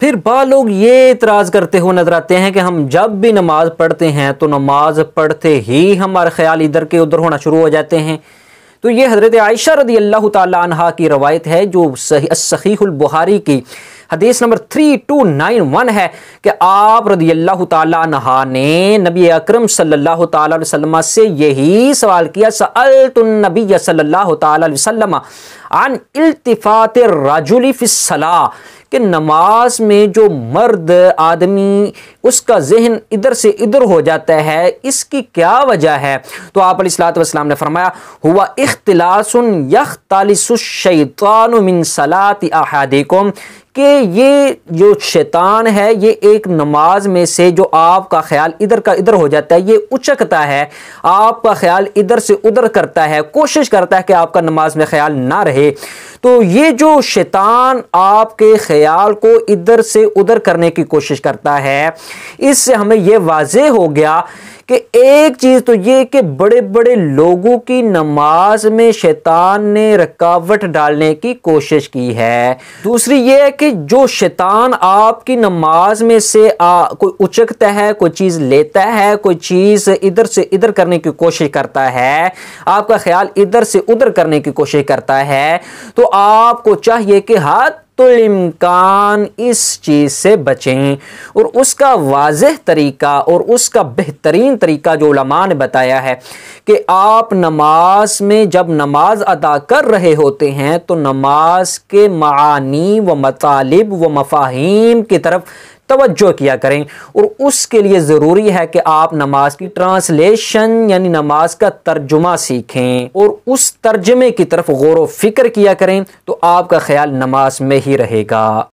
फिर बा लोग ये इतराज़ करते हुए नज़र आते हैं कि हम जब भी नमाज़ पढ़ते हैं तो नमाज़ पढ़ते ही हमारे ख्याल इधर के उधर होना शुरू हो जाते हैं तो ये हज़रत आयशा रदी अल्लाह तहा की रवायत है जो सही बुहारी की हदीस number three two nine one है कि आप रदी अल्लाह तहा ने नबी अक्रम सल्ला से यही सवाल किया सल तो नबी सल्लल्लाहु अन कि नमाज में जो मर्द आदमी उसका जहन इधर से इधर हो जाता है इसकी क्या वजह है तो आप सलाम ने फरमाया हुआ इख्तलासन यख सलात कि ये जो शैतान है ये एक नमाज में से जो आपका ख्याल इधर का इधर हो जाता है ये उचकता है आपका ख्याल इधर से उधर करता है कोशिश करता है कि आपका नमाज में ख्याल ना रहे तो ये जो शैतान आपके ख्याल को इधर से उधर करने की कोशिश करता है इससे हमें यह वाज हो गया कि एक चीज तो ये कि बड़े बड़े लोगों की नमाज में शैतान ने रकावट डालने की कोशिश की है दूसरी ये है कि जो शैतान आपकी नमाज में से आ, कोई उचकता है कोई चीज लेता है कोई चीज इधर से इधर करने की कोशिश करता है आपका ख्याल इधर से उधर करने की कोशिश करता है तो आपको चाहिए कि हाथ इमकान इस चीज़ से बचें और उसका वाज तरीका और उसका बेहतरीन तरीका जो लमा ने बताया है कि आप नमाज में जब नमाज अदा कर रहे होते हैं तो नमाज के मानी व मतलब व मफाहिम की तरफ तवज्जो किया करें और उसके लिए ज़रूरी है कि आप नमाज की ट्रांसलेशन यानी नमाज का तर्जुमा सीखें और उस तर्जमे की तरफ गौर व फिक्र किया करें तो आपका ख्याल नमाज में ही रहेगा